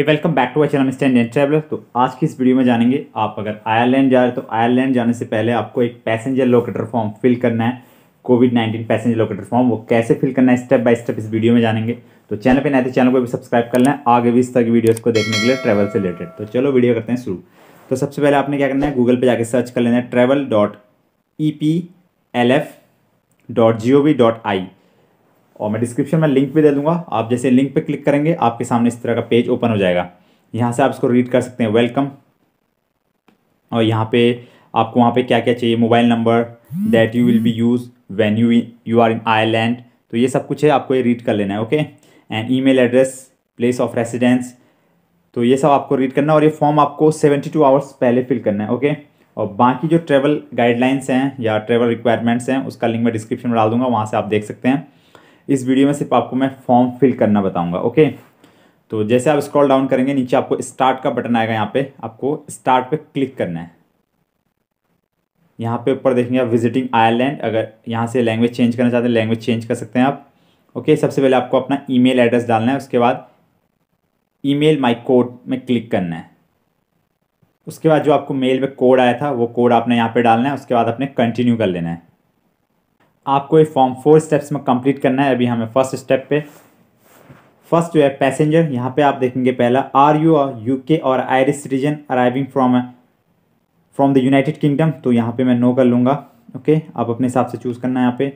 Hey welcome back to my channel Indian traveller तो आज की इस वीडियो में जानेंगे आप अगर आयरलैंड जा रहे हो तो आयरलैंड जाने से पहले आपको एक पैसेंजर लोकेटर फॉर्म फिल करना है covid nineteen passenger locator form वो कैसे फिल करना है स्टेप बाय स्टेप इस वीडियो में जानेंगे तो चैनल पर नए थे तो चैनल को भी सब्सक्राइब कर लें आगे भी इस तरह की वीडियोज़ को देखने के लिए ट्रैवल से रिलेटेड तो चलो वीडियो करते हैं शुरू तो सबसे पहले आपने क्या करना है गूगल पर जाकर सर्च कर लेना है travel dot E P L F dot G O V dot I और मैं डिस्क्रिप्शन में लिंक भी दे दूंगा आप जैसे लिंक पे क्लिक करेंगे आपके सामने इस तरह का पेज ओपन हो जाएगा यहाँ से आप इसको रीड कर सकते हैं वेलकम और यहाँ पे आपको वहाँ पे क्या क्या चाहिए mobile number that you will be use when you you are in Ireland तो ये सब कुछ है आपको ये रीड कर लेना है okay and email address place of residence तो ये सब आपको रीड करना है और ये फॉर्म आपको सेवेंटी टू आवर्स पहले फिल करना है ओके और बाकी जो ट्रेवल गाइडलाइंस हैं या ट्रेवल रिक्वायरमेंट्स हैं उसका लिंक मैं डिस्क्रिप्शन में डाल दूंगा वहाँ से आप देख सकते हैं इस वीडियो में सिर्फ आपको मैं फॉर्म फिल करना बताऊँगा ओके तो जैसे आप स्क्रॉल डाउन करेंगे नीचे आपको स्टार्ट का बटन आएगा यहाँ पे आपको स्टार्ट पे क्लिक करना है यहाँ पे ऊपर देखेंगे आप विजिटिंग आयरलैंड अगर यहाँ से लैंग्वेज चेंज करना चाहते हैं लैंग्वेज चेंज कर सकते हैं आप ओके सबसे पहले आपको अपना ई एड्रेस डालना है उसके बाद ई मेल कोड में क्लिक करना है उसके बाद जो आपको मेल में कोड आया था वो कोड आपने यहाँ पे डालना है उसके बाद आपने कंटिन्यू कर लेना है आपको ये फॉर्म फोर स्टेप्स में कंप्लीट करना है अभी हमें फर्स्ट स्टेप पे फर्स्ट जो है पैसेंजर यहाँ पे आप देखेंगे पहला आर यू यू के और Irish citizen arriving from from the United Kingdom तो यहाँ पे मैं नो कर लूँगा ओके आप अपने हिसाब से चूज़ करना है यहाँ पे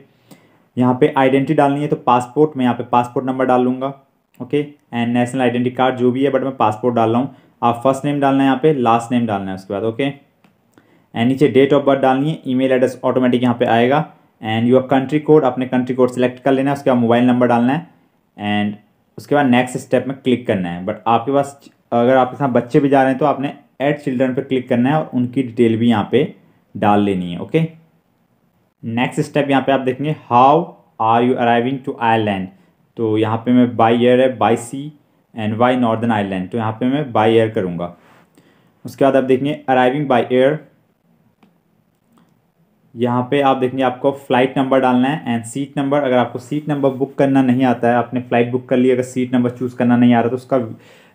यहाँ पे आइडेंटिटी डालनी है तो पासपोर्ट मैं यहाँ पे पासपोर्ट नंबर डाल लूँगा okay and national identity card जो भी है बट मैं पासपोर्ट डाल रहा हूँ आप फर्स्ट नेम डालना है यहाँ पे लास्ट नेम डालना है उसके बाद ओके एंड नीचे डेट ऑफ बर्थ डालनी है ईमेल एड्रेस ऑटोमेटिक यहाँ पे आएगा एंड यूर कंट्री कोड अपने कंट्री कोड सेलेक्ट कर लेना है उसके बाद मोबाइल नंबर डालना है एंड उसके बाद नेक्स्ट स्टेप में क्लिक करना है बट आपके पास अगर आपके साथ बच्चे भी जा रहे हैं तो आपने एड चिल्ड्रन पर क्लिक करना है और उनकी डिटेल भी यहाँ पर डाल लेनी है ओके नेक्स्ट स्टेप यहाँ पर आप देखेंगे how are you arriving to Ireland तो यहाँ पर मैं बाई एयर है by sea and by northern Ireland तो यहाँ पर मैं बाई एयर करूँगा उसके बाद आप देखेंगे अराइविंग बाई एयर यहाँ पे आप देखेंगे आपको फ्लाइट नंबर डालना है एंड सीट नंबर अगर आपको सीट नंबर बुक करना नहीं आता है आपने फ्लाइट बुक कर ली अगर सीट नंबर चूज़ करना नहीं आ रहा तो उसका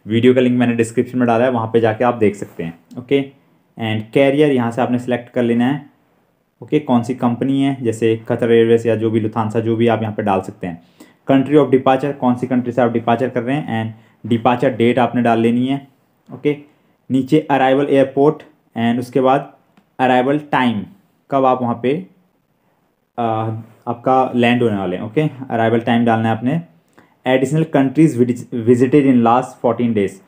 वीडियो का लिंक मैंने डिस्क्रिप्शन में डाला है वहाँ पे जाके आप देख सकते हैं ओके एंड कैरियर यहाँ से आपने सेलेक्ट कर लेना है ओके कौन सी कंपनी है जैसे कतर एयरवेज या जो भी लुथानसा जो भी आप यहाँ पर डाल सकते हैं कंट्री ऑफ डिपार्चर कौन सी कंट्री से आप डिपार्चर कर रहे हैं एंड डिपार्चर डेट आपने डाल लेनी है ओके नीचे अराइवल एयरपोर्ट एंड उसके बाद अराइवल टाइम कब आप वहाँ पे आ, आपका लैंड होने वाले हैं ओके अराइवल टाइम डालना है आपने additional countries visited in last fourteen days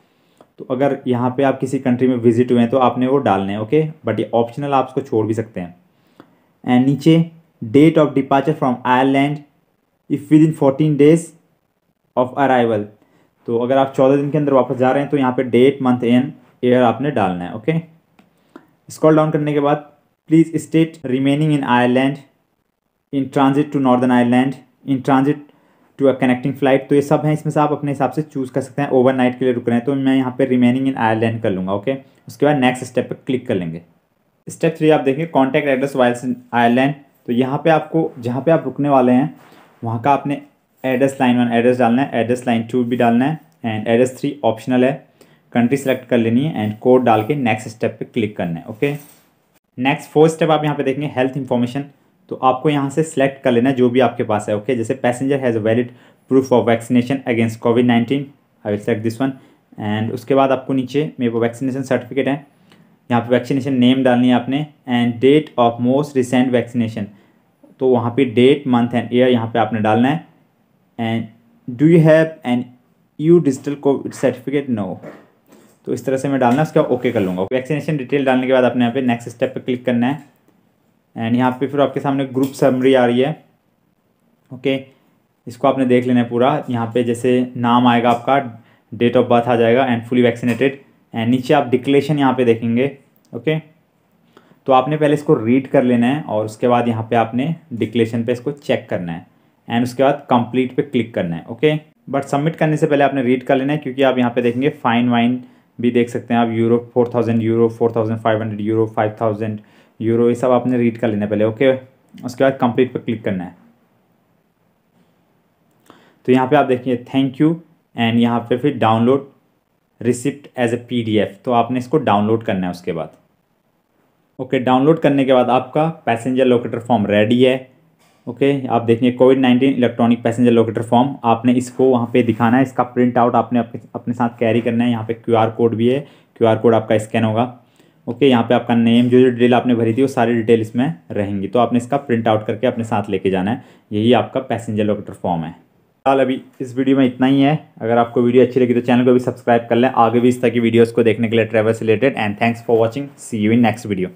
तो अगर यहाँ पे आप किसी कंट्री में विजिट हुए हैं तो आपने वो डालने हैं ओके बट ये ऑप्शनल आप उसको छोड़ भी सकते हैं एंड नीचे date of departure from Ireland if within fourteen days of arrival तो अगर आप चौदह दिन के अंदर वापस जा रहे हैं तो यहाँ पे डेट मंथ एंड ईयर आपने डालना है ओके स्कॉल डाउन करने के बाद Please state remaining in Ireland, in transit to Northern Ireland, in transit to a connecting flight तो ये सब हैं इसमें से आप अपने हिसाब से चूज़ कर सकते हैं ओवर नाइट के लिए रुक रहे हैं तो मैं यहाँ पे रिमेनिंग इन आयरलैंड कर लूँगा ओके उसके बाद नेक्स्ट स्टेप पर क्लिक कर लेंगे स्टेप थ्री आप देखिए contact address while in Ireland तो यहाँ पर आपको जहाँ पर आप रुकने वाले हैं वहाँ का आपने एड्रेस लाइन वन एड्रेस डालना है एड्रेस लाइन टू भी डालना है एंड एड्रेस थ्री ऑप्शनल है कंट्री सेलेक्ट कर लेनी है एंड कोड डाल के नेक्स्ट स्टेप पे क्लिक करना है ओके नेक्स्ट फोर्थ स्टेप आप यहाँ पे देखेंगे हेल्थ इन्फॉर्मेशन तो आपको यहाँ से सेलेक्ट कर लेना जो भी आपके पास है ओके okay? जैसे passenger has a valid proof of vaccination against covid nineteen I will select this one and उसके बाद आपको नीचे मेरे को वैक्सीनेशन सर्टिफिकेट है यहाँ पे वैक्सीनेशन नेम डालनी है आपने and date of most recent vaccination तो वहाँ पे डेट मंथ एंड ईयर यहाँ पे आपने डालना है and do you have an EU digital covid certificate no तो इस तरह से मैं डालना है उसके ओके कर लूँगा वैक्सीनेशन डिटेल डालने के बाद आपने यहाँ पे नेक्स्ट स्टेप पे क्लिक करना है एंड यहाँ पे फिर आपके सामने ग्रुप समरी आ रही है ओके इसको आपने देख लेना है पूरा यहाँ पे जैसे नाम आएगा आपका डेट ऑफ बर्थ आ जाएगा एंड फुली वैक्सीनेटेड एंड नीचे आप डिक्लेशन यहाँ पर देखेंगे ओके तो आपने पहले इसको रीड कर लेना है और उसके बाद यहाँ पे आपने डिक्लेशन पे इसको चेक करना है एंड उसके बाद कंप्लीट पे क्लिक करना है ओके बट सबमिट करने से पहले आपने रीड कर लेना है क्योंकि आप यहाँ पे देखेंगे फाइन वाइन भी देख सकते हैं आप euro four thousand euro four thousand five hundred euro five thousand euro ये सब आपने रीड कर लेना पहले ओके उसके बाद कंप्लीट पर क्लिक करना है तो यहाँ पे आप देखिए थैंक यू एंड यहाँ पे फिर download receipt as a P तो आपने इसको डाउनलोड करना है उसके बाद ओके okay, डाउनलोड करने के बाद आपका पैसेंजर लोकेटर फॉर्म रेडी है ओके आप देखिए COVID nineteen electronic passenger locator form आपने इसको वहाँ पे दिखाना है इसका प्रिंट आउट आपने अपने अपने साथ कैरी करना है यहाँ पे क्यूआर कोड भी है क्यूआर कोड आपका स्कैन होगा ओके यहाँ पे आपका नेम जो जो डिटेल आपने भरी थी वो सारी डिटेल इसमें रहेंगी तो आपने इसका प्रिंट आउट करके अपने साथ लेके जाना है यही आपका पैसेंजर लोकेटर फॉर्म है फिलहाल अभी इस वीडियो में इतना ही है अगर आपको वीडियो अच्छी लगी तो चैनल को भी सब्सक्राइब कर लें आगे भी इस तरह की वीडियोज़ को देखने के लिए ट्रैवल से related and thanks for watching see you in next video